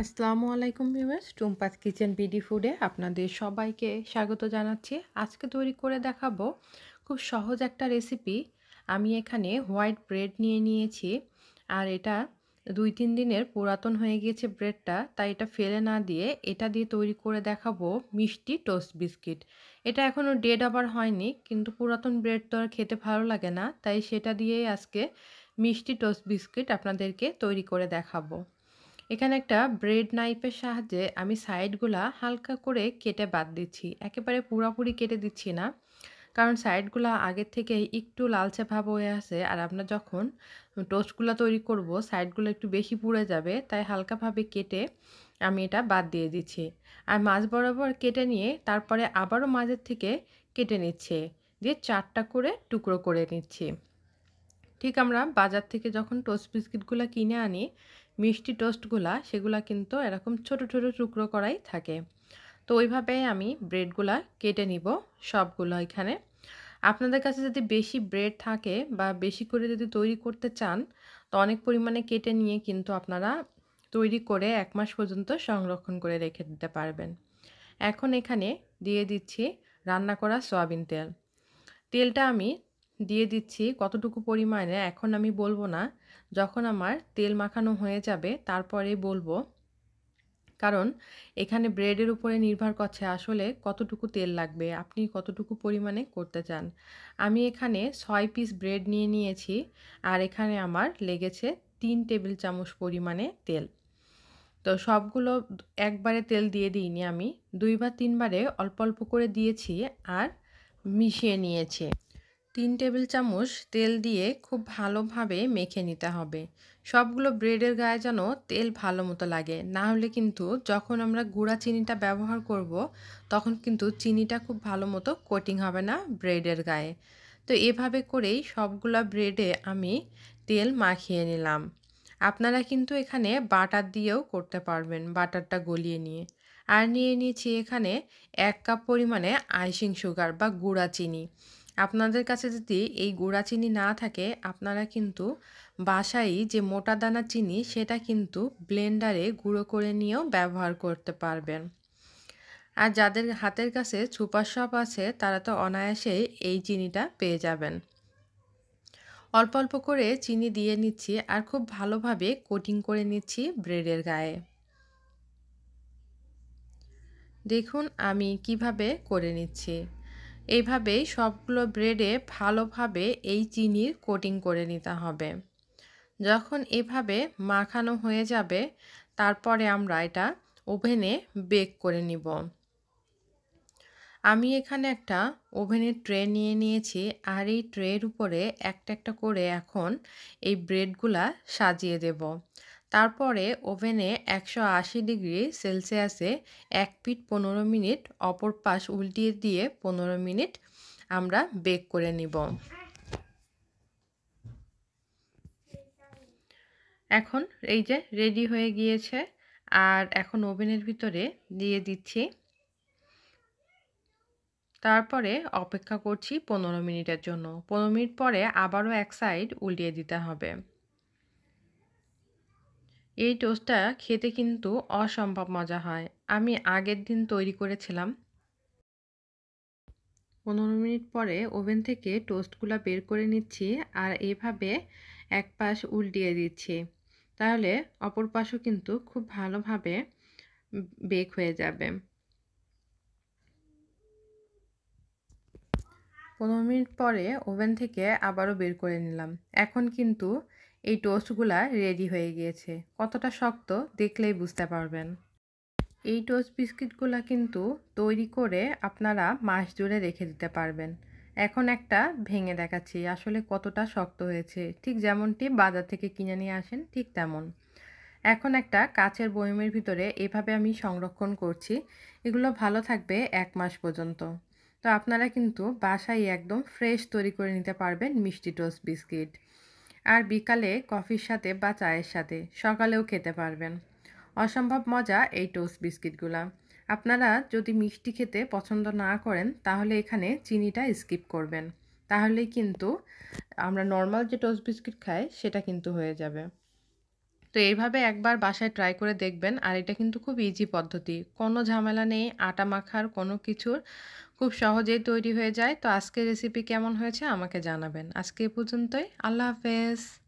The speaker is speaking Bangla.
আসসালামু আলাইকুম ভিউয়ার্স টুম্পাস কিচেন বিডি ফুডে আপনাদের সবাইকে স্বাগত জানাচ্ছি আজকে তৈরি করে দেখাবো খুব সহজ একটা রেসিপি আমি এখানে হোয়াইট ব্রেড নিয়ে নিয়েছি আর এটা দুই তিন দিনের পুরাতন হয়ে গিয়েছে ব্রেডটা তাই এটা ফেলে না দিয়ে এটা দিয়ে তৈরি করে দেখাবো মিষ্টি টোস্ট বিস্কিট এটা এখনও ডেড আবার হয়নি কিন্তু পুরাতন ব্রেড তো আর খেতে ভালো লাগে না তাই সেটা দিয়েই আজকে মিষ্টি টোস্ট বিস্কিট আপনাদেরকে তৈরি করে দেখাবো এখানে একটা ব্রেড নাইফের সাহায্যে আমি সাইডগুলা হালকা করে কেটে বাদ দিচ্ছি একেবারে পুরাপুরি কেটে দিচ্ছি না কারণ সাইডগুলো আগের থেকেই একটু লালচে ভাব হয়ে আছে আর আমরা যখন টোস্টগুলো তৈরি করব সাইডগুলো একটু বেশি পুড়ে যাবে তাই হালকাভাবে কেটে আমি এটা বাদ দিয়ে দিচ্ছি আর মাছ বরাবর কেটে নিয়ে তারপরে আবারও মাঝের থেকে কেটে নিচ্ছে দিয়ে চারটা করে টুকরো করে নিচ্ছি ঠিক আমরা বাজার থেকে যখন টোস্ট বিস্কিটগুলো কিনে আনি মিষ্টি টোস্টগুলা সেগুলা কিন্তু এরকম ছোট ছোট টুকরো করাই থাকে তো ওইভাবে আমি ব্রেডগুলা কেটে নিব সবগুলো এখানে আপনাদের কাছে যদি বেশি ব্রেড থাকে বা বেশি করে যদি তৈরি করতে চান তো অনেক পরিমাণে কেটে নিয়ে কিন্তু আপনারা তৈরি করে এক মাস পর্যন্ত সংরক্ষণ করে রেখে দিতে পারবেন এখন এখানে দিয়ে দিচ্ছি রান্না করা সয়াবিন তেল তেলটা আমি দিয়ে দিচ্ছি কতটুকু পরিমাণে এখন আমি বলবো না যখন আমার তেল মাখানো হয়ে যাবে তারপরে বলবো কারণ এখানে ব্রেডের উপরে নির্ভর করছে আসলে কতটুকু তেল লাগবে আপনি কতটুকু পরিমাণে করতে চান আমি এখানে ছয় পিস ব্রেড নিয়ে নিয়েছি আর এখানে আমার লেগেছে তিন টেবিল চামচ পরিমাণে তেল তো সবগুলো একবারে তেল দিয়ে দিইনি আমি দুই বা তিনবারে অল্প অল্প করে দিয়েছি আর মিশিয়ে নিয়েছি তিন টেবিল চামচ তেল দিয়ে খুব ভালোভাবে মেখে নিতে হবে সবগুলো ব্রেডের গায়ে যেন তেল ভালো মতো লাগে না হলে কিন্তু যখন আমরা গুঁড়া চিনিটা ব্যবহার করব তখন কিন্তু চিনিটা খুব ভালো মতো কোটিং হবে না ব্রেডের গায়ে তো এভাবে করেই সবগুলো ব্রেডে আমি তেল মাখিয়ে নিলাম আপনারা কিন্তু এখানে বাটার দিয়েও করতে পারবেন বাটারটা গলিয়ে নিয়ে আর নিয়ে নিয়েছি এখানে এক কাপ পরিমাণে আইসিং সুগার বা গুঁড়া চিনি আপনাদের কাছে যদি এই গুঁড়া চিনি না থাকে আপনারা কিন্তু বাসায় যে মোটা দানা চিনি সেটা কিন্তু ব্লেন্ডারে গুঁড়ো করে নিয়েও ব্যবহার করতে পারবেন আর যাদের হাতের কাছে সুপার শপ আছে তারা তো অনায়াসেই এই চিনিটা পেয়ে যাবেন অল্প অল্প করে চিনি দিয়ে নিচ্ছি আর খুব ভালোভাবে কোটিং করে নিচ্ছি ব্রেডের গায়ে দেখুন আমি কিভাবে করে নিচ্ছি এইভাবে সবগুলো ব্রেডে ভালোভাবে এই চিনির কোটিং করে নিতে হবে যখন এভাবে মাখানো হয়ে যাবে তারপরে আমরা এটা ওভেনে বেক করে নিব আমি এখানে একটা ওভেনের ট্রে নিয়ে নিয়েছি আর এই ট্রের উপরে একটা একটা করে এখন এই ব্রেডগুলা সাজিয়ে দেব তারপরে ওভেনে একশো আশি ডিগ্রি সেলসিয়াসে এক পিট পনেরো মিনিট অপর পাশ উল্টিয়ে দিয়ে পনেরো মিনিট আমরা বেক করে নিব এখন এই যে রেডি হয়ে গিয়েছে আর এখন ওভেনের ভিতরে দিয়ে দিচ্ছি তারপরে অপেক্ষা করছি পনেরো মিনিটের জন্য পনেরো মিনিট পরে আবারও এক সাইড উল্টিয়ে দিতে হবে এই টোস্টটা খেতে কিন্তু অসম্ভব মজা হয় আমি আগের দিন তৈরি করেছিলাম পনেরো মিনিট পরে ওভেন থেকে টোস্টগুলো বের করে নিচ্ছি আর এভাবে এক পাশ উল্টিয়ে দিচ্ছি তাহলে অপর পাশও কিন্তু খুব ভালোভাবে বেক হয়ে যাবে পনেরো মিনিট পরে ওভেন থেকে আবারও বের করে নিলাম এখন কিন্তু এই টোস্টগুলা রেডি হয়ে গিয়েছে কতটা শক্ত দেখলেই বুঝতে পারবেন এই টোস্ট বিস্কিটগুলা কিন্তু তৈরি করে আপনারা মাস জুড়ে রেখে দিতে পারবেন এখন একটা ভেঙে দেখাচ্ছি আসলে কতটা শক্ত হয়েছে ঠিক যেমনটি বাজার থেকে কিনে নিয়ে আসেন ঠিক তেমন এখন একটা কাচের বয়মের ভিতরে এভাবে আমি সংরক্ষণ করছি এগুলো ভালো থাকবে এক মাস পর্যন্ত তো আপনারা কিন্তু বাসায় একদম ফ্রেশ তৈরি করে নিতে পারবেন মিষ্টি টোস্ট বিস্কিট আর বিকালে কফির সাথে বা চায়ের সাথে সকালেও খেতে পারবেন অসম্ভব মজা এই টোস্ট বিস্কিটগুলা আপনারা যদি মিষ্টি খেতে পছন্দ না করেন তাহলে এখানে চিনিটা স্কিপ করবেন তাহলেই কিন্তু আমরা নর্মাল যে টোস্ট বিস্কিট খাই সেটা কিন্তু হয়ে যাবে তো এইভাবে একবার বাসায় ট্রাই করে দেখবেন আর এটা কিন্তু খুব ইজি পদ্ধতি কোনো ঝামেলা নেই আটা মাখার কোনো কিছুর খুব সহজেই তৈরি হয়ে যায় তো আজকের রেসিপি কেমন হয়েছে আমাকে জানাবেন আজকে এ পর্যন্তই আল্লাহ হাফেজ